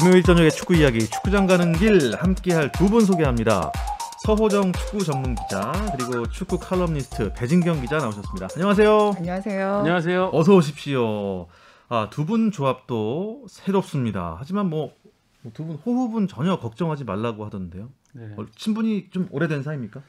금요일 저녁의 축구 이야기 축구장 가는 길 함께할 두 분 소개합니다. 서호정 축구 전문 기자 그리고 축구 칼럼니스트 배진경 기자 나오셨습니다. 안녕하세요. 안녕하세요. 안녕하세요. 어서 오십시오. 아, 두 분 조합도 새롭습니다. 하지만 뭐 두분 뭐 호흡은 전혀 걱정하지 말라고 하던데요. 네. 어, 친분이 좀 오래된 사이입니까?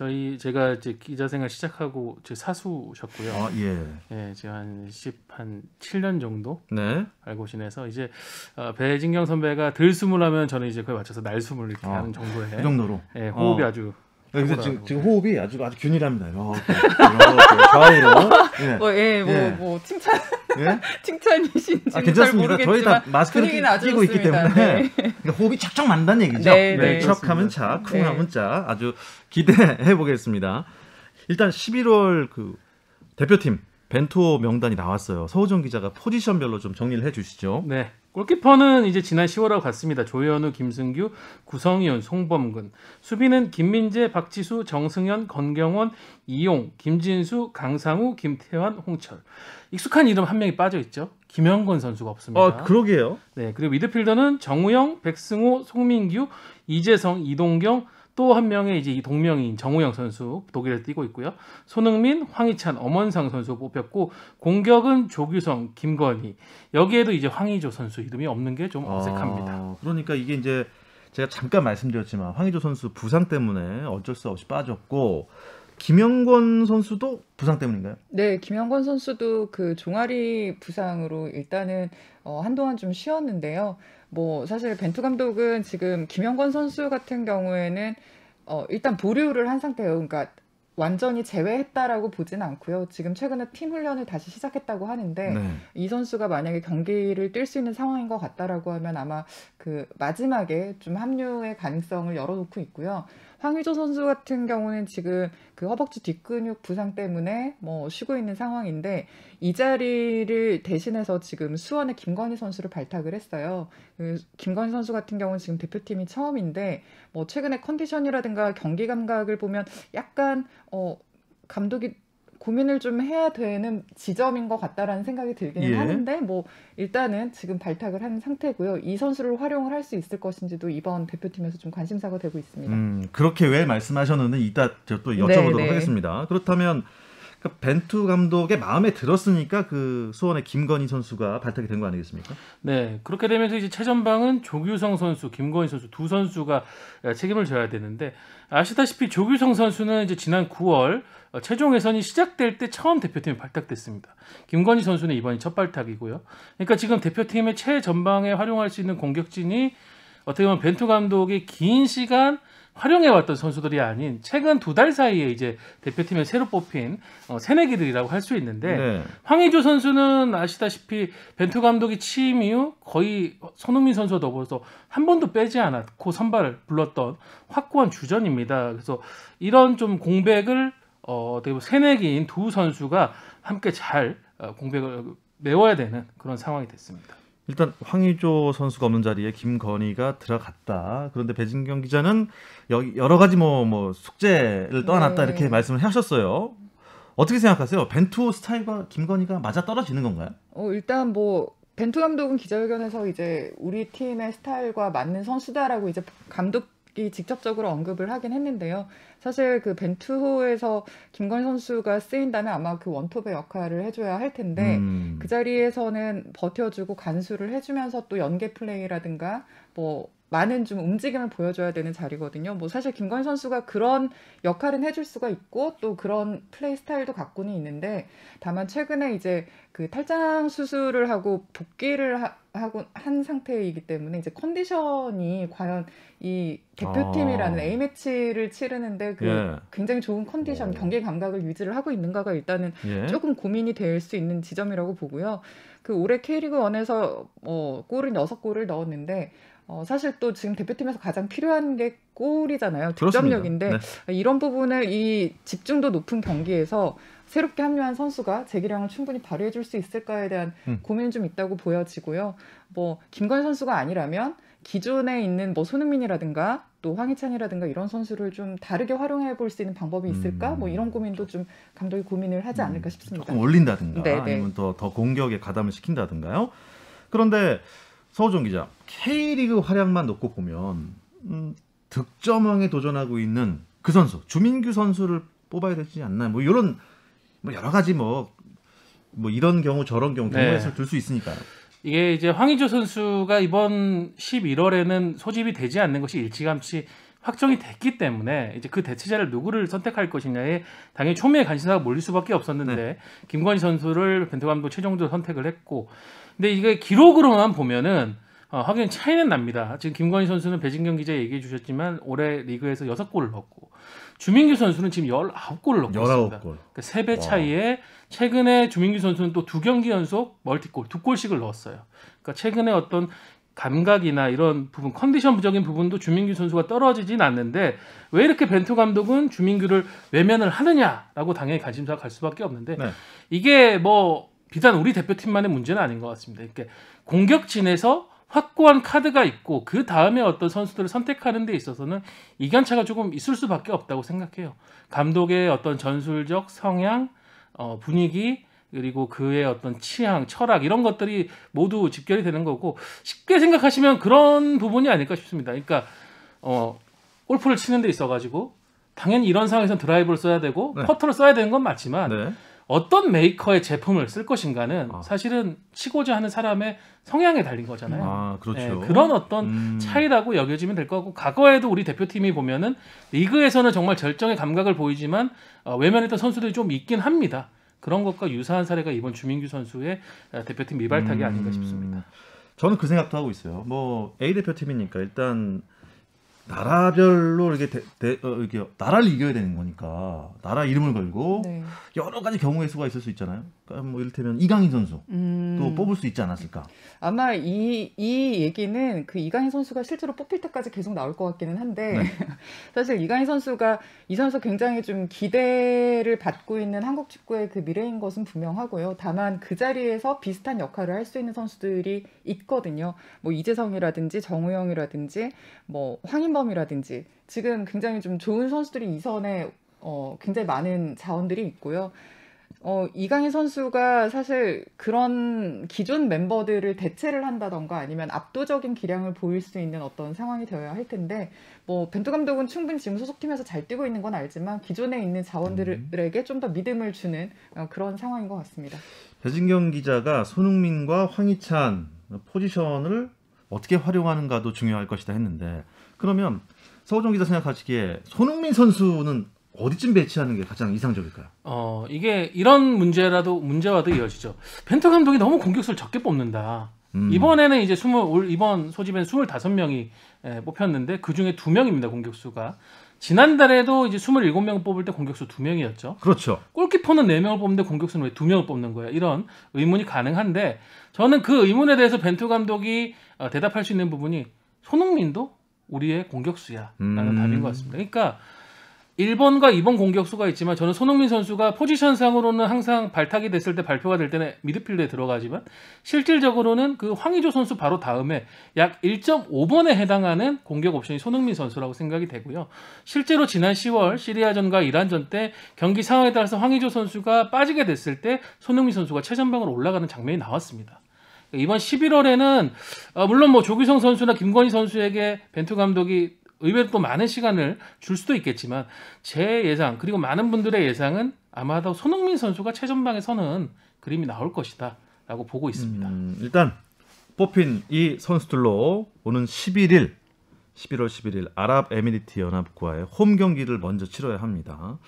저희 제가 이제 기자 생활 시작하고 제 사수셨고요. 아, 예. 예, 제가 한 10한 7년 정도 네. 알고 지내서 이제 어, 배진경 선배가 들숨을 하면 저는 이제 그에 맞춰서 날숨을 이렇게 아, 하는 정도의그 정도로. 예, 호흡이 어. 아주 그래서 네, 지금, 지금 호흡이 아주 아주 균일합니다. 이렇게, 이렇게 좌우로. 어, 예. 뭐, 예, 뭐, 예. 뭐 칭찬. 예? 칭찬이신지 아, 괜찮습니다. 저희 다 마스크를 끼고 있기 네. 때문에 네. 그러니까 호흡이 착착 만다는 얘기죠. 네, 네, 락하면 차, 쿵하면 자. 아주 기대해 보겠습니다. 일단 11월 그 대표팀 벤투 명단이 나왔어요. 서우정 기자가 포지션별로 좀 정리를 해주시죠. 네. 골키퍼는 이제 지난 10월하고 같습니다. 조현우, 김승규, 구성윤, 송범근. 수비는 김민재, 박지수, 정승현, 건경원, 이용, 김진수, 강상우, 김태환, 홍철. 익숙한 이름 한 명이 빠져 있죠. 김영건 선수가 없습니다. 아, 그러게요. 네, 그리고 미드필더는 정우영, 백승호, 송민규, 이재성, 이동경, 또한 명의 이제 이 동명이인 정우영 선수 독일에서 뛰고 있고요. 손흥민, 황희찬, 엄원상 선수 뽑혔고 공격은 조규성, 김건희 여기에도 이제 황희조 선수 이름이 없는 게 좀 어색합니다. 아, 그러니까 이게 이제 제가 잠깐 말씀드렸지만 황희조 선수 부상 때문에 어쩔 수 없이 빠졌고 김영권 선수도 부상 때문인가요? 네, 김영권 선수도 그 종아리 부상으로 일단은 어, 한동안 좀 쉬었는데요. 뭐 사실 벤투 감독은 지금 김영권 선수 같은 경우에는 어, 일단 보류를 한 상태예요. 그러니까 완전히 제외했다라고 보진 않고요. 지금 최근에 팀 훈련을 다시 시작했다고 하는데 네. 이 선수가 만약에 경기를 뛸 수 있는 상황인 것 같다라고 하면 아마 그 마지막에 좀 합류의 가능성을 열어놓고 있고요. 황의조 선수 같은 경우는 지금 그 허벅지 뒷근육 부상 때문에 뭐 쉬고 있는 상황인데 이 자리를 대신해서 지금 수원의 김건희 선수를 발탁을 했어요. 그 김건희 선수 같은 경우는 지금 대표팀이 처음인데 뭐 최근에 컨디션이라든가 경기 감각을 보면 약간 어 감독이 고민을 좀 해야 되는 지점인 것 같다라는 생각이 들긴 예. 하는데 뭐 일단은 지금 발탁을 한 상태고요. 이 선수를 활용을 할 수 있을 것인지도 이번 대표팀에서 좀 관심사가 되고 있습니다. 음, 그렇게 왜 말씀하셨는데 이따 또 여쭤보도록 네, 네. 하겠습니다. 그렇다면 그러니까 벤투 감독의 마음에 들었으니까 그 수원의 김건희 선수가 발탁이 된 거 아니겠습니까? 네, 그렇게 되면서 이제 최전방은 조규성 선수, 김건희 선수 두 선수가 책임을 져야 되는데 아시다시피 조규성 선수는 이제 지난 9월 어, 최종 예선이 시작될 때 처음 대표팀에 발탁됐습니다. 김건희 선수는 이번이 첫 발탁이고요. 그러니까 지금 대표팀의 최전방에 활용할 수 있는 공격진이 어떻게 보면 벤투 감독이 긴 시간 활용해왔던 선수들이 아닌 최근 두 달 사이에 이제 대표팀에 새로 뽑힌 어, 새내기들이라고 할 수 있는데 네. 황의조 선수는 아시다시피 벤투 감독이 취임 이후 거의 손흥민 선수와 더불어서 한 번도 빼지 않았고 선발을 불렀던 확고한 주전입니다. 그래서 이런 좀 공백을 어, 되게보 새내기인 두 선수가 함께 잘 어, 공백을 메워야 되는 그런 상황이 됐습니다. 일단 황의조 선수가 없는 자리에 김건희가 들어갔다. 그런데 배진경 기자는 여러 가지 뭐, 뭐 숙제를 떠안았다 네. 이렇게 말씀을 하셨어요. 어떻게 생각하세요? 벤투 스타일과 김건희가 맞아 떨어지는 건가요? 어, 일단 뭐 벤투 감독은 기자회견에서 이제 우리 팀의 스타일과 맞는 선수다라고 이제 감독 이 직접적으로 언급을 하긴 했는데요. 사실 그 벤투호에서 김건 선수가 쓰인다면 아마 그 원톱의 역할을 해줘야 할 텐데 음. 그 자리에서는 버텨주고 간수를 해주면서 또 연계 플레이라든가 뭐 많은 좀 움직임을 보여줘야 되는 자리거든요. 뭐 사실 김건 선수가 그런 역할은 해줄 수가 있고 또 그런 플레이 스타일도 갖고는 있는데 다만 최근에 이제 그 탈장 수술을 하고 복귀를 하, 하고 한 상태이기 때문에 이제 컨디션이 과연 이 대표팀이라는 아. A 매치를 치르는데 그 예. 굉장히 좋은 컨디션, 오. 경기 감각을 유지를 하고 있는가가 일단은 예. 조금 고민이 될 수 있는 지점이라고 보고요. 그 올해 K리그 원에서 어 뭐 골은 여섯 골을 넣었는데 어, 사실 또 지금 대표팀에서 가장 필요한 게 골이잖아요. 득점력인데 네. 이런 부분을 이 집중도 높은 경기에서 새롭게 합류한 선수가 재기량을 충분히 발휘해 줄 수 있을까에 대한 음. 고민이 좀 있다고 보여지고요. 뭐 김건 선수가 아니라면 기존에 있는 뭐 손흥민이라든가 또 황희찬이라든가 이런 선수를 좀 다르게 활용해 볼 수 있는 방법이 음. 있을까? 음. 뭐 이런 고민도 좀 감독이 고민을 하지 음. 않을까 싶습니다. 조금 올린다든가 네네. 네. 아니면 더, 더 공격에 가담을 시킨다든가요. 그런데 서우종 기자, K리그 활약만 놓고 보면 음, 득점왕에 도전하고 있는 그 선수 주민규 선수를 뽑아야 되지 않나 뭐 이런 뭐 여러 가지 뭐뭐 뭐 이런 경우 저런 경우 동호회에서 네. 들수 있으니까 이게 이제 황의조 선수가 이번 11월에는 소집이 되지 않는 것이 일찌감치 확정이 됐기 때문에 이제 그 대체자를 누구를 선택할 것이냐에 당연히 초미의 관심사가 몰릴 수밖에 없었는데 네. 김건희 선수를 벤투 감독 최종적으로 선택을 했고 근데 이게 기록으로만 보면은 어, 확연히 차이는 납니다. 지금 김건희 선수는 배진경 기자 얘기해 주셨지만 올해 리그에서 6골을 넣고 었 주민규 선수는 지금 19골을 넣고 있습니다. 그러니까 3배 와. 차이에 최근에 주민규 선수는 또 두 경기 연속 멀티골, 두 골씩을 넣었어요. 그러니까 최근에 어떤 감각이나 이런 부분 컨디션적인 부분도 주민규 선수가 떨어지진 않는데 왜 이렇게 벤투 감독은 주민규를 외면을 하느냐라고 당연히 관심사가 갈 수밖에 없는데 네. 이게 뭐 비단 우리 대표팀만의 문제는 아닌 것 같습니다. 이렇게 공격진에서 확고한 카드가 있고 그 다음에 어떤 선수들을 선택하는 데 있어서는 이견차가 조금 있을 수밖에 없다고 생각해요. 감독의 어떤 전술적 성향, 어, 분위기 그리고 그의 어떤 취향, 철학 이런 것들이 모두 집결이 되는 거고 쉽게 생각하시면 그런 부분이 아닐까 싶습니다. 그러니까 어 골프를 치는 데 있어 가지고 당연히 이런 상황에서 드라이브를 써야 되고 네. 퍼터를 써야 되는 건 맞지만 네. 어떤 메이커의 제품을 쓸 것인가는 아. 사실은 치고자 하는 사람의 성향에 달린 거잖아요. 아, 그렇죠. 네, 그런 어떤 음. 차이라고 여겨지면 될 것 같고 과거에도 우리 대표팀이 보면은 리그에서는 정말 절정의 감각을 보이지만 어, 외면했던 선수들이 좀 있긴 합니다. 그런 것과 유사한 사례가 이번 주민규 선수의 아, 대표팀 미발탁이 음... 아닌가 싶습니다. 저는 그 생각도 하고 있어요. 뭐 A 대표팀이니까 일단 나라별로 이렇게, 대, 대, 어, 이렇게 나라를 이겨야 되는 거니까 나라 이름을 걸고 네. 여러 가지 경우의 수가 있을 수 있잖아요. 그러니까 뭐 이를테면 이강인 선수 음. 또 뽑을 수 있지 않았을까? 아마 이 이 얘기는 그 이강인 선수가 실제로 뽑힐 때까지 계속 나올 것 같기는 한데 네. 사실 이강인 선수가 이 선수 굉장히 좀 기대를 받고 있는 한국 축구의 그 미래인 것은 분명하고요. 다만 그 자리에서 비슷한 역할을 할 수 있는 선수들이 있거든요. 뭐 이재성이라든지 정우영이라든지 뭐 황인범 슬럼이라든지 지금 굉장히 좀 좋은 선수들이 이선에 어, 굉장히 많은 자원들이 있고요. 어, 이강인 선수가 사실 그런 기존 멤버들을 대체를 한다던가 아니면 압도적인 기량을 보일 수 있는 어떤 상황이 되어야 할 텐데, 뭐, 벤투 감독은 충분히 지금 소속팀에서 잘 뛰고 있는 건 알지만, 기존에 있는 자원들에게 좀 더 믿음을 주는 어, 그런 상황인 것 같습니다. 배진경 기자가 손흥민과 황희찬 포지션을 어떻게 활용하는가도 중요할 것이다 했는데, 그러면 서우정 기자 생각하시기에 손흥민 선수는 어디쯤 배치하는 게 가장 이상적일까요? 어 이게 이런 문제라도 문제와도 이어지죠. 벤투 감독이 너무 공격수를 적게 뽑는다. 음. 이번에는 이제 20, 올 이번 소집엔 25명이 에, 뽑혔는데 그 중에 두 명입니다 공격수가. 지난달에도 이제 27명 뽑을 때 공격수 두명이었죠 그렇죠. 골키퍼는 4명을 뽑는데 공격수는 왜 두명을 뽑는 거야? 이런 의문이 가능한데 저는 그 의문에 대해서 벤투 감독이 어, 대답할 수 있는 부분이 손흥민도 우리의 공격수야라는 음. 답인 것 같습니다. 그러니까 1번과 2번 공격수가 있지만 저는 손흥민 선수가 포지션상으로는 항상 발탁이 됐을 때 발표가 될 때는 미드필드에 들어가지만 실질적으로는 그 황의조 선수 바로 다음에 약 1.5번에 해당하는 공격 옵션이 손흥민 선수라고 생각이 되고요. 실제로 지난 10월 시리아전과 이란전 때 경기 상황에 따라서 황의조 선수가 빠지게 됐을 때 손흥민 선수가 최전방으로 올라가는 장면이 나왔습니다. 이번 11월에는 어, 물론 뭐 조규성 선수나 김건희 선수에게 벤투 감독이 의외로 또 많은 시간을 줄 수도 있겠지만 제 예상 그리고 많은 분들의 예상은 아마도 손흥민 선수가 최전방에 서는 그림이 나올 것이다라고 보고 있습니다. 음, 일단 뽑힌 이 선수들로 오는 11일 11월 11일 아랍에미리트 연합과의 홈 경기를 먼저 치러야 합니다.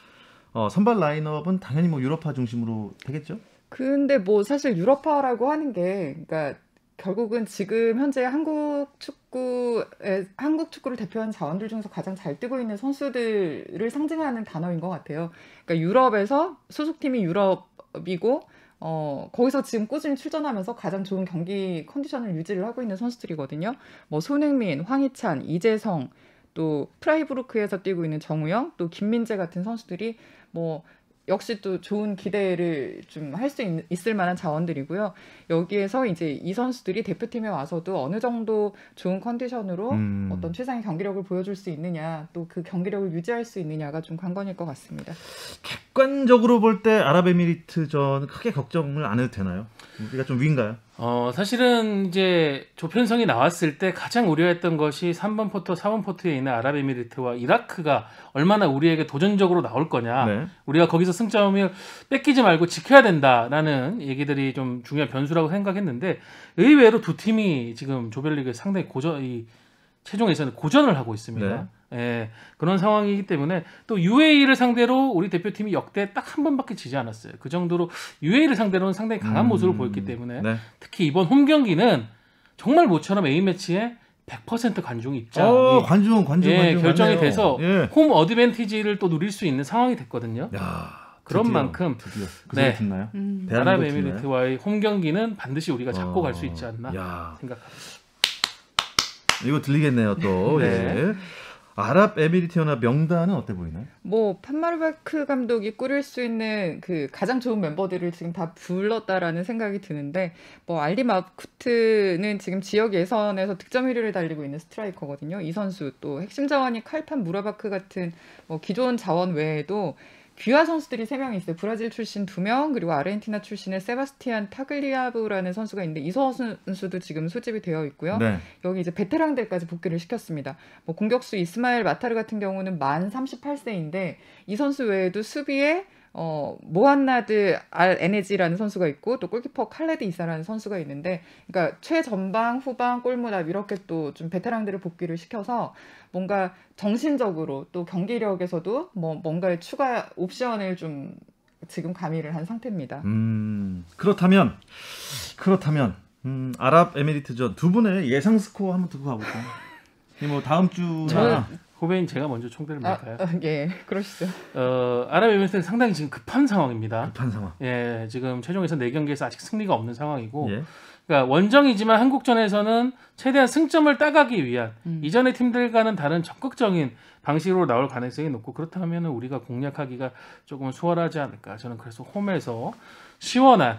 어, 선발 라인업은 당연히 뭐 유럽파 중심으로 되겠죠? 근데 뭐 사실 유럽화라고 하는 게 그러니까 결국은 지금 현재 한국 축구에 한국 축구를 대표한 자원들 중에서 가장 잘 뛰고 있는 선수들을 상징하는 단어인 것 같아요. 그러니까 유럽에서 소속팀이 유럽이고 어, 거기서 지금 꾸준히 출전하면서 가장 좋은 경기 컨디션을 유지를 하고 있는 선수들이거든요. 뭐 손흥민, 황희찬, 이재성, 또 프라이부르크에서 뛰고 있는 정우영, 또 김민재 같은 선수들이 뭐 역시 또 좋은 기대를 좀 할 수 있을 만한 자원들이고요. 여기에서 이제 이 선수들이 대표팀에 와서도 어느 정도 좋은 컨디션으로 음. 어떤 최상의 경기력을 보여줄 수 있느냐, 또 그 경기력을 유지할 수 있느냐가 좀 관건일 것 같습니다. 객관적으로 볼 때 아랍에미리트전 크게 걱정을 안 해도 되나요? 우리가 좀 위인가요? 어, 사실은 이제 조편성이 나왔을 때 가장 우려했던 것이 3번 포트, 4번 포트에 있는 아랍에미리트와 이라크가 얼마나 우리에게 도전적으로 나올 거냐. 네. 우리가 거기서 승점을 뺏기지 말고 지켜야 된다라는 얘기들이 좀 중요한 변수라고 생각했는데 의외로 두 팀이 지금 조별리그 상당히 고전 이 최종에서는 고전을 하고 있습니다. 네. 예, 그런 상황이기 때문에 또 UAE를 상대로 우리 대표팀이 역대 딱 한 번밖에 지지 않았어요. 그 정도로 UAE를 상대로는 상당히 강한 음, 모습을 보였기 때문에 네. 특히 이번 홈 경기는 정말 모처럼 A 매치에 100% 관중 입장. 어, 관중, 관중, 예, 관중 결정이 맞네요. 돼서 예. 홈 어드밴티지를 또 누릴 수 있는 상황이 됐거든요. 야. 그런 드디어, 만큼 드디어 그 네. 듣나요? 음. 아랍에미리트와의 홈 경기는 반드시 우리가 잡고 어, 갈수 있지 않나 야. 생각합니다. 이거 들리겠네요 또. 네. 예. 아랍에미리트연합 명단은 어때 보이나요? 뭐 판마르바크 감독이 꾸릴 수 있는 그 가장 좋은 멤버들을 지금 다 불렀다라는 생각이 드는데 뭐 알리 마쿠트는 지금 지역 예선에서 득점 1위를 달리고 있는 스트라이커거든요. 이 선수 또 핵심 자원이 칼판 무라바크 같은 뭐 기존 자원 외에도 귀화 선수들이 세명 있어요. 브라질 출신 두 명 그리고 아르헨티나 출신의 세바스티안 타글리아브라는 선수가 있는데 이 선수도 지금 소집이 되어 있고요. 네. 여기 이제 베테랑들까지 복귀를 시켰습니다. 뭐 공격수 이스마엘 마타르 같은 경우는 만 38세인데 이 선수 외에도 수비에 어, 모한나드 알 에네지라는 선수가 있고 또 골키퍼 칼레드 이사라는 선수가 있는데 그러니까 최전방, 후방, 골문앞 이렇게 또 좀 베테랑들을 복귀를 시켜서 뭔가 정신적으로 또 경기력에서도 뭐 뭔가의 추가 옵션을 좀 지금 가미를 한 상태입니다. 음, 그렇다면 그렇다면 음, 아랍에미리트전 두 분의 예상 스코어 한번 듣고 가볼까요? 뭐 다음 주나 후배인 제가 먼저 총대를 밀까요? 아, 어, 예, 그러시죠. 어, 아랍에미리트는 상당히 지금 급한 상황입니다. 급한 상황. 예, 지금 최종에서 4경기에서 아직 승리가 없는 상황이고 예. 그러니까 원정이지만 한국전에서는 최대한 승점을 따가기 위한 음. 이전의 팀들과는 다른 적극적인 방식으로 나올 가능성이 높고 그렇다면 우리가 공략하기가 조금 수월하지 않을까. 저는 그래서 홈에서 시원한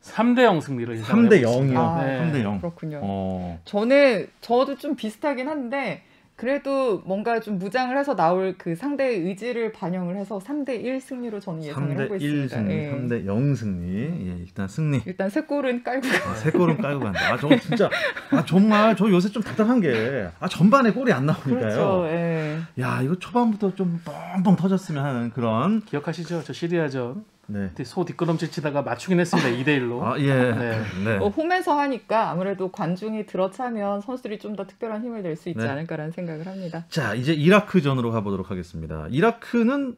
3대 0 승리를 3대 0이요. 아, 네. 3대 0. 그렇군요. 어. 저는 저도 좀 비슷하긴 한데 그래도 뭔가 좀 무장을 해서 나올 그 상대의 의지를 반영을 해서 3대 1 승리로 저는 예상을 하고 있습니다. 3대 1 승리, 3대 예. 0 승리. 예, 일단 승리. 일단 세 골은 깔고 아, 세 골은 깔고 간다. 아, 저 진짜 아, 정말 저 요새 좀 답답한 게 아, 전반에 골이 안 나오니까요. 그렇죠. 예. 야, 이거 초반부터 좀 뻥뻥 터졌으면 하는 그런 기억하시죠? 저 시리아전 네. 소 뒷걸음질 치다가 맞추긴 했습니다. 2대 1로. 아, 예. 네. 네. 뭐 홈에서 하니까 아무래도 관중이 들어차면 선수들이 좀 더 특별한 힘을 낼 수 있지 네. 않을까라는 생각을 합니다. 자, 이제 이라크전으로 가보도록 하겠습니다. 이라크는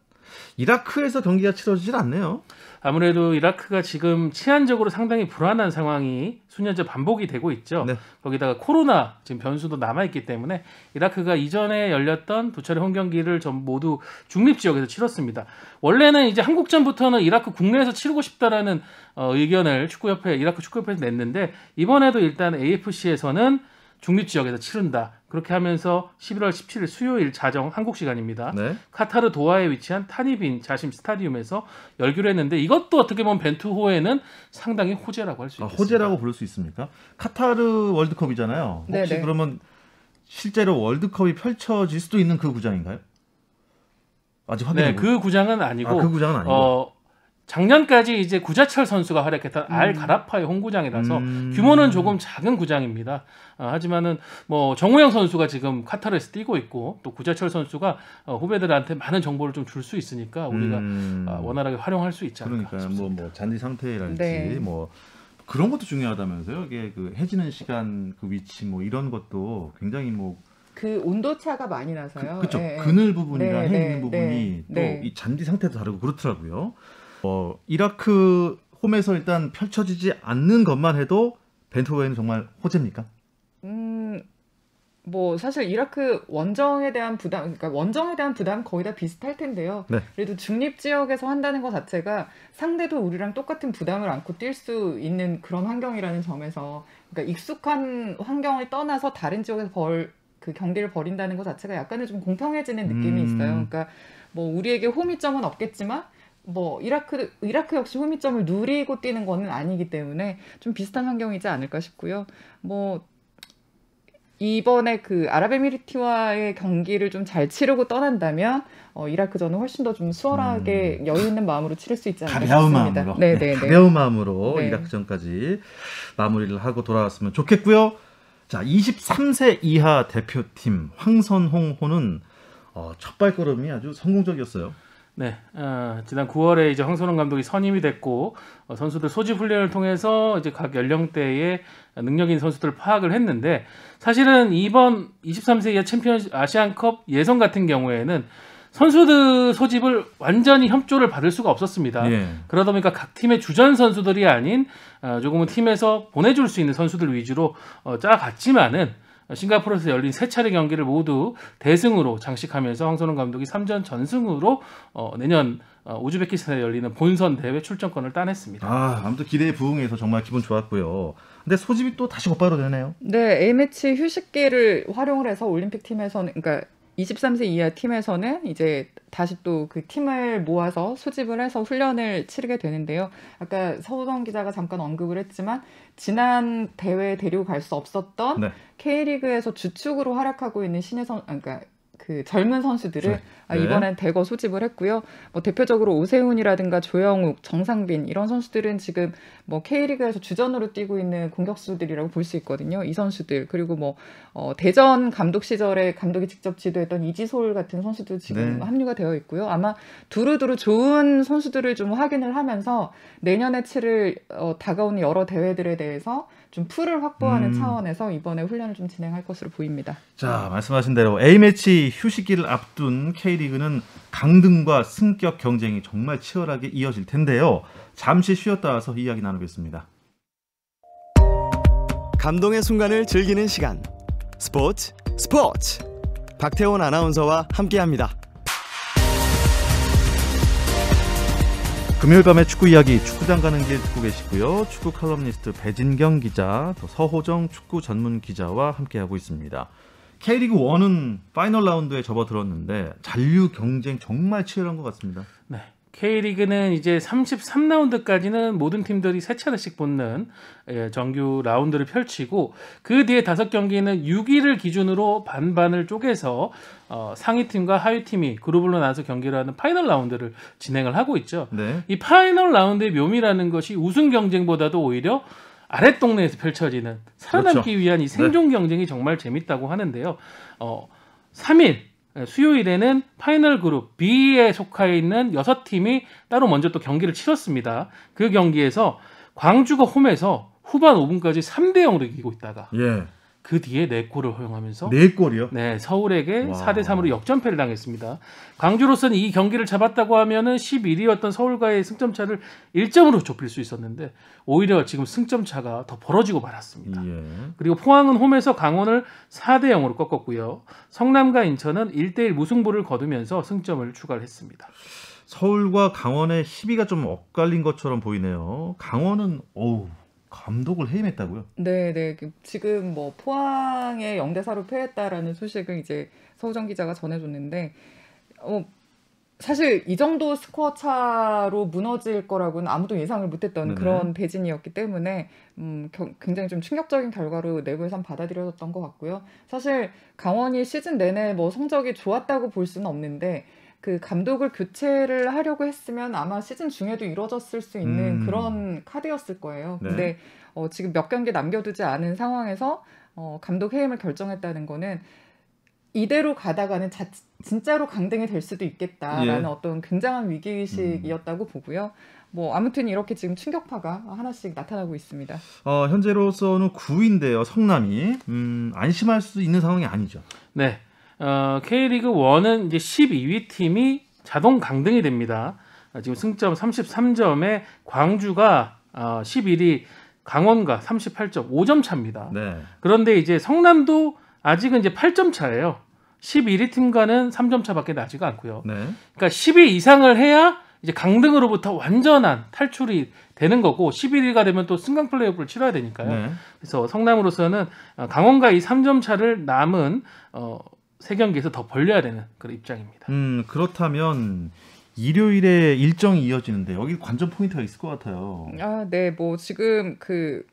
이라크에서 경기가 치러지질 않네요. 아무래도 이라크가 지금 치안적으로 상당히 불안한 상황이 수년째 반복이 되고 있죠. 네. 거기다가 코로나 지금 변수도 남아 있기 때문에 이라크가 이전에 열렸던 두 차례 홈 경기를 전 모두 중립 지역에서 치렀습니다. 원래는 이제 한국전부터는 이라크 국내에서 치르고 싶다라는 어, 의견을 축구협회 이라크 축구협회에서 냈는데 이번에도 일단 AFC에서는 중립 지역에서 치른다. 그렇게 하면서 11월 17일 수요일 자정 한국 시간입니다. 네. 카타르 도하에 위치한 타니빈 자심 스타디움에서 열기로 했는데 이것도 어떻게 보면 벤투호에는 상당히 호재라고 할 수 있습니다. 아, 호재라고 부를 수 있습니까? 카타르 월드컵이잖아요. 혹시 네네. 그러면 실제로 월드컵이 펼쳐질 수도 있는 그 구장인가요? 아직 확인. 네, 그 구장은 아니고. 아, 그 구장은 아니고. 어, 작년까지 이제 구자철 선수가 활약했던 음. 알 가라파의 홈구장이라서 음. 규모는 조금 작은 구장입니다. 아, 하지만은 뭐 정우영 선수가 지금 카타르에서 뛰고 있고 또 구자철 선수가 어, 후배들한테 많은 정보를 좀 줄 수 있으니까 우리가 음. 아, 원활하게 활용할 수 있지 않을까 그러니까 뭐, 뭐 잔디 상태랄지 네. 뭐 그런 것도 중요하다면서요. 이게 그 해지는 시간 그 위치 뭐 이런 것도 굉장히 뭐 그 온도 차가 많이 나서요. 그, 쵸 예, 예. 네. 그늘 부분이랑 네, 해 있는 부분이 네, 또이 네. 잔디 상태도 다르고 그렇더라고요. 어, 이라크 홈에서 일단 펼쳐지지 않는 것만 해도 벤투웨이는 정말 호재입니까? 음, 뭐 사실 이라크 원정에 대한 부담, 그러니까 원정에 대한 부담 거의 다 비슷할 텐데요. 네. 그래도 중립 지역에서 한다는 것 자체가 상대도 우리랑 똑같은 부담을 안고 뛸 수 있는 그런 환경이라는 점에서, 그러니까 익숙한 환경을 떠나서 다른 지역에서 벌 그 경기를 벌인다는 것 자체가 약간은 좀 공평해지는 느낌이 음... 있어요. 그러니까 뭐 우리에게 호미점은 없겠지만 뭐 이라크 이라크 역시 후미점을 누리고 뛰는 거는 아니기 때문에 좀 비슷한 환경이지 않을까 싶고요. 뭐 이번에 그 아랍에미리트와의 경기를 좀 잘 치르고 떠난다면 어, 이라크전은 훨씬 더 좀 수월하게 음. 여유 있는 마음으로 치를 수 있지 않을까 싶습니다. 마음으로 네, 네, 네, 네. 가벼운 마음으로 네. 이라크전까지 마무리를 하고 돌아왔으면 좋겠고요. 자, 23세 이하 대표팀 황선홍호는 어, 첫 발걸음이 아주 성공적이었어요. 네, 어, 지난 9월에 이제 황선홍 감독이 선임이 됐고 어, 선수들 소집 훈련을 통해서 이제 각 연령대의 능력 있는 선수들을 파악을 했는데 사실은 이번 23세 이하 챔피언 아시안컵 예선 같은 경우에는 선수들 소집을 완전히 협조를 받을 수가 없었습니다. 예. 그러다 보니까 각 팀의 주전 선수들이 아닌 어, 조금은 팀에서 보내줄 수 있는 선수들 위주로 어, 짜갔지만은 싱가포르에서 열린 세 차례 경기를 모두 대승으로 장식하면서 황선홍 감독이 3전 전승으로 어, 내년 어, 우즈베키스탄에 열리는 본선 대회 출전권을 따냈습니다. 아, 아무튼 기대에 부응해서 정말 기분 좋았고요. 근데 소집이 또 다시 곧바로 되네요. 네, A매치 휴식기를 활용을 해서 올림픽 팀에서는 그러니까 23세 이하 팀에서는 이제 다시 또 그 팀을 모아서 수집을 해서 훈련을 치르게 되는데요. 아까 서우정 기자가 잠깐 언급을 했지만 지난 대회에 데리고 갈 수 없었던 네. K리그에서 주축으로 활약하고 있는 신혜선 아, 그러니까 그 젊은 선수들을 네. 아, 이번엔 대거 소집을 했고요. 뭐 대표적으로 오세훈이라든가 조영욱, 정상빈 이런 선수들은 지금 뭐 K리그에서 주전으로 뛰고 있는 공격수들이라고 볼 수 있거든요. 이 선수들 그리고 뭐 어, 대전 감독 시절에 감독이 직접 지도했던 이지솔 같은 선수도 지금 네. 합류가 되어 있고요. 아마 두루두루 좋은 선수들을 좀 확인을 하면서 내년에 치를 어, 다가오는 여러 대회들에 대해서 좀 풀을 확보하는 음. 차원에서 이번에 훈련을 좀 진행할 것으로 보입니다. 자 말씀하신 대로 A 매치 휴식기를 앞둔 K 리그는 강등과 승격 경쟁이 정말 치열하게 이어질 텐데요. 잠시 쉬었다 와서 이야기 나누겠습니다. 감동의 순간을 즐기는 시간 스포츠 스포츠 박태원 아나운서와 함께합니다. 금요일 밤에 축구 이야기 축구장 가는 길 듣고 계시고요. 축구 칼럼니스트 배진경 기자, 또 서호정 축구 전문 기자와 함께하고 있습니다. K리그 1은 파이널 라운드에 접어들었는데 잔류 경쟁 정말 치열한 것 같습니다. K리그는 이제 33라운드까지는 모든 팀들이 세 차례씩 붙는 예, 정규 라운드를 펼치고 그 뒤에 다섯 경기는 6위를 기준으로 반반을 쪼개서 어, 상위팀과 하위팀이 그룹으로 나서 경기를 하는 파이널 라운드를 진행을 하고 있죠. 네. 이 파이널 라운드의 묘미라는 것이 우승 경쟁보다도 오히려 아랫 동네에서 펼쳐지는 살아남기 그렇죠. 위한 이 생존 네. 경쟁이 정말 재밌다고 하는데요. 어, 3일 예, 수요일에는 파이널 그룹 B에 속해 있는 여섯 팀이 따로 먼저 또 경기를 치렀습니다. 그 경기에서 광주가 홈에서 후반 5분까지 3대 0으로 이기고 있다가 예. 그 뒤에 네골을 허용하면서 네골이요 네, 서울에게 4대 3으로 역전패를 당했습니다. 광주로서이 경기를 잡았다고 하면은 11위였던 서울과의 승점 차를 1점으로 좁힐 수 있었는데 오히려 지금 승점 차가 더 벌어지고 말았습니다. 예. 그리고 포항은 홈에서 강원을 4대 0으로 꺾었고요. 성남과 인천은 1대 1 무승부를 거두면서 승점을 추가 했습니다. 서울과 강원의 시비가 좀 엇갈린 것처럼 보이네요. 강원은 어우 감독을 해임했다고요? 네, 네. 그 지금 뭐 포항에 영대사로 패했다라는 소식을 이제 서우정 기자가 전해줬는데, 어, 사실 이 정도 스코어 차로 무너질 거라고는 아무도 예상을 못했던 네네. 그런 배진이었기 때문에 음, 겨, 굉장히 좀 충격적인 결과로 내부에선 네 받아들여졌던 것 같고요. 사실 강원이 시즌 내내 뭐 성적이 좋았다고 볼 수는 없는데 그 감독을 교체를 하려고 했으면 아마 시즌 중에도 이루어졌을수 있는 음. 그런 카드였을 거예요. 네. 근데 어, 지금 몇 경기 남겨두지 않은 상황에서 어, 감독 해임을 결정했다는 거는 이대로 가다가는 자, 진짜로 강등이 될 수도 있겠다라는 예. 어떤 굉장한 위기 의식이었다고 음. 보고요. 뭐 아무튼 이렇게 지금 충격파가 하나씩 나타나고 있습니다. 어, 현재로서는 9위인데요. 성남이 음, 안심할 수 있는 상황이 아니죠. 네. 어, K리그 1은 이제 12위 팀이 자동 강등이 됩니다. 아, 지금 승점 33점에 광주가 어, 11위 강원과 38점 5점 차입니다. 네. 그런데 이제 성남도 아직은 이제 8점 차예요. 11위 팀과는 3점 차밖에 나지가 않고요. 네. 그러니까 10위 이상을 해야 이제 강등으로부터 완전한 탈출이 되는 거고 11위가 되면 또 승강 플레이오프를 치러야 되니까요. 네. 그래서 성남으로서는 어, 강원과 이 3점 차를 남은 어세 경기에서 더 벌려야 되는 그런 입장입니다. 음 그렇다면 일요일에 일정이 이어지는데 여기 관전 포인트가 있을 것 같아요. 아 네, 뭐 지금 그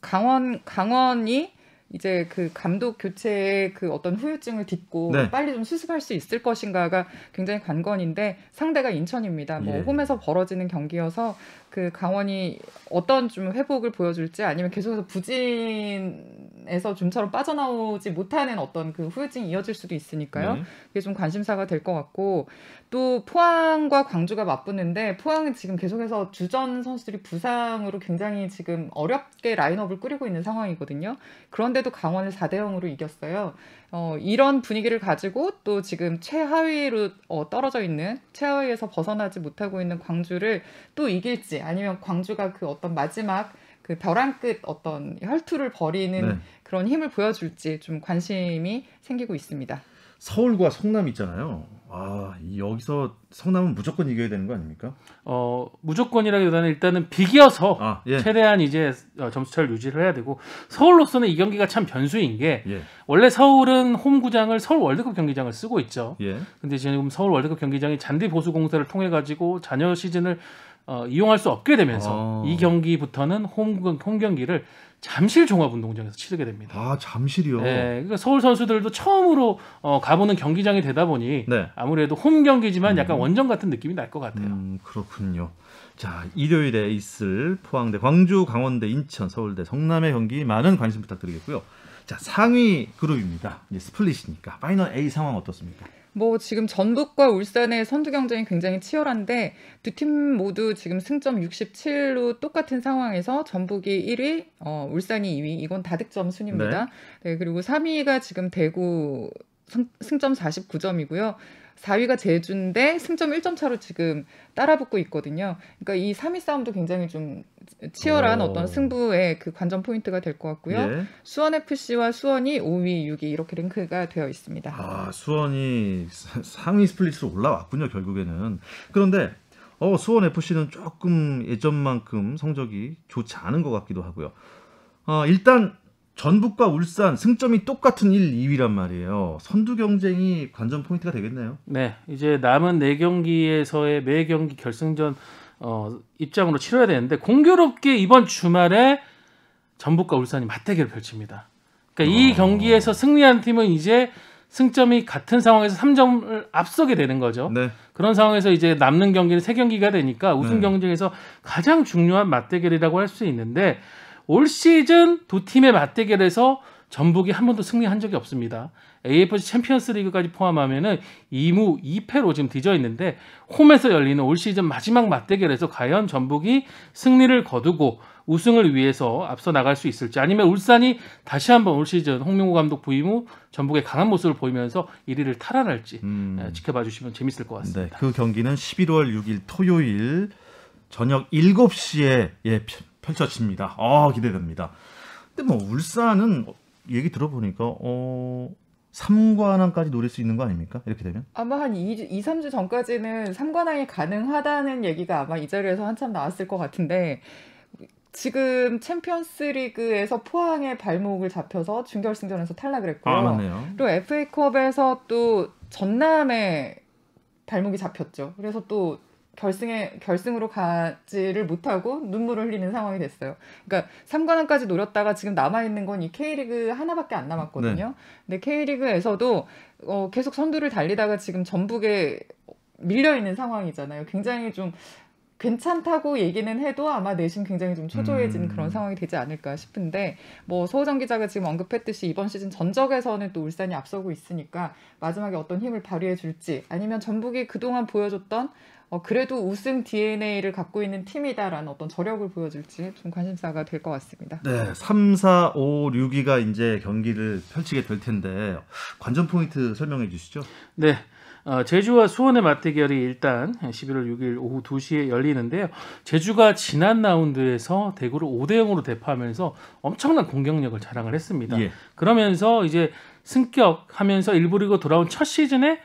강원 강원이 이제 그 감독 교체의 그 어떤 후유증을 딛고 네. 빨리 좀 수습할 수 있을 것인가가 굉장히 관건인데 상대가 인천입니다. 뭐 예. 홈에서 벌어지는 경기여서 그 강원이 어떤 좀 회복을 보여줄지 아니면 계속해서 부진 에서 좀처럼 빠져나오지 못하는 어떤 그 후유증이 이어질 수도 있으니까요. 네. 그게 좀 관심사가 될 것 같고 또 포항과 광주가 맞붙는데 포항은 지금 계속해서 주전 선수들이 부상으로 굉장히 지금 어렵게 라인업을 꾸리고 있는 상황이거든요. 그런데도 강원을 4대 0으로 이겼어요. 어, 이런 분위기를 가지고 또 지금 최하위로 어, 떨어져 있는 최하위에서 벗어나지 못하고 있는 광주를 또 이길지 아니면 광주가 그 어떤 마지막 그 벼랑끝 어떤 혈투를 벌이는 네. 그런 힘을 보여줄지 좀 관심이 생기고 있습니다. 서울과 성남 있잖아요. 아 여기서 성남은 무조건 이겨야 되는 거 아닙니까? 어 무조건이라기보다는 일단은 비겨서 아, 예. 최대한 이제 어, 점수차를 유지를 해야 되고 서울로서는 이 경기가 참 변수인 게 예. 원래 서울은 홈 구장을 서울 월드컵 경기장을 쓰고 있죠. 예. 근데 지금 서울 월드컵 경기장이 잔디 보수 공사를 통해 가지고 잔여 시즌을 어, 이용할 수 없게 되면서 아. 이 경기부터는 홈, 홈 경기를 잠실 종합운동장에서 치르게 됩니다. 아 잠실이요. 네, 그러니까 서울 선수들도 처음으로 어, 가보는 경기장이 되다 보니 네. 아무래도 홈 경기지만 약간 음. 원정 같은 느낌이 날 것 같아요. 음, 그렇군요. 자 일요일에 있을 포항대, 광주, 강원대, 인천, 서울대, 성남의 경기 많은 관심 부탁드리겠고요. 자 상위 그룹입니다. 이제 스플릿이니까 파이널 A 상황 어떻습니까? 뭐 지금 전북과 울산의 선두 경쟁이 굉장히 치열한데 두 팀 모두 지금 승점 67로 똑같은 상황에서 전북이 1위, 어, 울산이 2위. 이건 다득점 순입니다. 네. 네. 그리고 3위가 지금 대구 승점 49점이고요. 4위가 제주인데 승점 1점 차로 지금 따라붙고 있거든요. 그러니까 이 3위 싸움도 굉장히 좀 치열한 오. 어떤 승부의 그 관전 포인트가 될 것 같고요. 예. 수원 FC와 수원이 5위, 6위 이렇게 랭크가 되어 있습니다. 아, 수원이 상위 스플릿으로 올라왔군요, 결국에는. 그런데 어, 수원 FC는 조금 예전만큼 성적이 좋지 않은 것 같기도 하고요. 어, 일단 전북과 울산 승점이 똑같은 1, 2위란 말이에요. 선두 경쟁이 관전 포인트가 되겠네요. 네, 이제 남은 4경기에서의 매 경기 결승전 어, 입장으로 치러야 되는데 공교롭게 이번 주말에 전북과 울산이 맞대결을 펼칩니다. 그러니까 어... 이 경기에서 승리한 팀은 이제 승점이 같은 상황에서 3점을 앞서게 되는 거죠. 네. 그런 상황에서 이제 남는 경기는 3경기가 되니까 우승 네. 경쟁에서 가장 중요한 맞대결이라고 할 수 있는데 올 시즌 두 팀의 맞대결에서 전북이 한 번도 승리한 적이 없습니다. AFC 챔피언스리그까지 포함하면은 2무 2패로 지금 뒤져 있는데 홈에서 열리는 올 시즌 마지막 맞대결에서 과연 전북이 승리를 거두고 우승을 위해서 앞서 나갈 수 있을지 아니면 울산이 다시 한번 올 시즌 홍명호 감독 부임 후 전북의 강한 모습을 보이면서 1위를 탈환할지 음... 예, 지켜봐 주시면 재밌을 것 같습니다. 네, 그 경기는 11월 6일 토요일 저녁 7시에 예, 펼쳐집니다. 아 기대됩니다. 근데 뭐 울산은 얘기 들어보니까 어 3관왕까지 노릴 수 있는 거 아닙니까? 이렇게 되면? 아마 한 2, 주2 3주 전까지는 3관왕이 가능하다는 얘기가 아마 이 자리에서 한참 나왔을 것 같은데 지금 챔피언스리그에서 포항의 발목을 잡혀서 준결승전에서 탈락을 했고요. 아, 맞네요. 그리고 FA컵에서 또 전남의 발목이 잡혔죠. 그래서 또 결승에 결승으로 가지를 못하고 눈물을 흘리는 상황이 됐어요. 그러니까 3관왕까지 노렸다가 지금 남아 있는 건 이 K리그 하나밖에 안 남았거든요. 네. 근데 K리그에서도 어, 계속 선두를 달리다가 지금 전북에 밀려 있는 상황이잖아요. 굉장히 좀 괜찮다고 얘기는 해도 아마 내심 굉장히 좀 초조해진 음. 그런 상황이 되지 않을까 싶은데 뭐 서호정 기자가 지금 언급했듯이 이번 시즌 전적에서는 또 울산이 앞서고 있으니까 마지막에 어떤 힘을 발휘해 줄지 아니면 전북이 그동안 보여줬던 어, 그래도 우승 DNA를 갖고 있는 팀이다라는 어떤 저력을 보여줄지 좀 관심사가 될 것 같습니다. 네, 3, 4, 5, 6위가 이제 경기를 펼치게 될 텐데 관전 포인트 설명해 주시죠. 네. 어, 제주와 수원의 맞대결이 일단 11월 6일 오후 2시에 열리는데요. 제주가 지난 라운드에서 대구를 5대 0으로 대파하면서 엄청난 공격력을 자랑을 했습니다. 예. 그러면서 이제 승격하면서 일부 리그 돌아온 첫 시즌에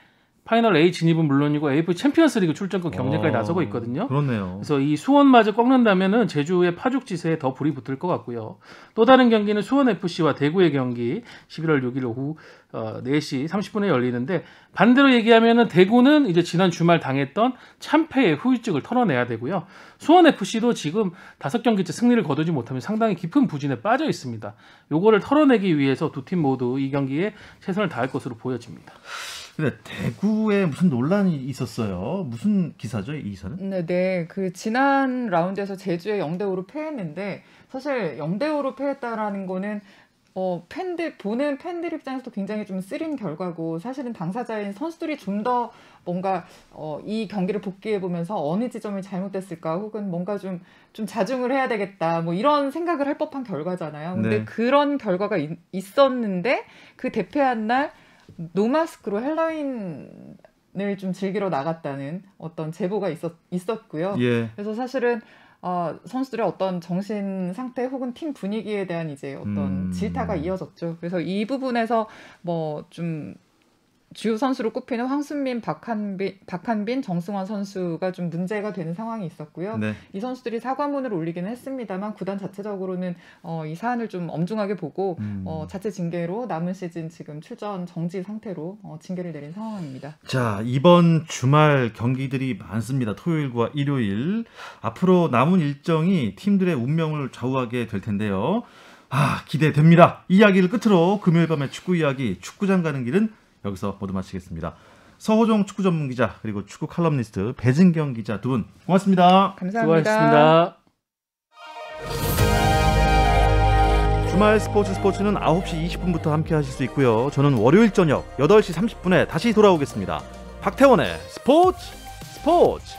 파이널 A 진입은 물론이고 AF 챔피언스리그 출전권 경쟁까지 어, 나서고 있거든요. 그렇네요. 그래서 이 수원마저 꺾는다면은 제주의 파죽지세에 더 불이 붙을 것 같고요. 또 다른 경기는 수원 FC와 대구의 경기 11월 6일 오후 어, 4시 30분에 열리는데 반대로 얘기하면은 대구는 이제 지난 주말 당했던 참패의 후유증을 털어내야 되고요. 수원 FC도 지금 다섯 경기째 승리를 거두지 못하면 상당히 깊은 부진에 빠져 있습니다. 요거를 털어내기 위해서 두 팀 모두 이 경기에 최선을 다할 것으로 보여집니다. 근데 대구에 무슨 논란이 있었어요. 무슨 기사죠, 이 기사는? 네, 네. 그 지난 라운드에서 제주에 영대 5로 패했는데 사실 영대 5로 패했다라는 거는 어, 팬들 보는 팬들 입장에서도 굉장히 좀 쓰린 결과고 사실은 당사자인 선수들이 좀 더 뭔가 어, 이 경기를 복귀해 보면서 어느 지점이 잘못됐을까 혹은 뭔가 좀 좀 자중을 해야 되겠다 뭐 이런 생각을 할 법한 결과잖아요. 근데 네. 그런 결과가 있, 있었는데 그 대패한 날 노마스크로 헬라윈을좀 즐기러 나갔다는 어떤 제보가 있었, 있었고요. 예. 그래서 사실은 어, 선수들의 어떤 정신 상태 혹은 팀 분위기에 대한 이제 어떤 음... 질타가 이어졌죠. 그래서 이 부분에서 뭐좀 주요 선수로 꼽히는 황순민, 박한빈, 박한빈, 정승환 선수가 좀 문제가 되는 상황이 있었고요. 네. 이 선수들이 사과문을 올리기는 했습니다만 구단 자체적으로는 어, 이 사안을 좀 엄중하게 보고 음. 어, 자체 징계로 남은 시즌 지금 출전 정지 상태로 어, 징계를 내린 상황입니다. 자 이번 주말 경기들이 많습니다. 토요일과 일요일 앞으로 남은 일정이 팀들의 운명을 좌우하게 될 텐데요. 아 기대됩니다. 이야기를 끝으로 금요일 밤의 축구 이야기 축구장 가는 길은 여기서 모두 마치겠습니다. 서호종 축구 전문 기자 그리고 축구 칼럼니스트 배진경 기자 두 분 고맙습니다. 감사합니다. 수고하셨습니다. 주말 스포츠 스포츠는 9시 20분부터 함께 하실 수 있고요. 저는 월요일 저녁 8시 30분에 다시 돌아오겠습니다. 박태원의 스포츠 스포츠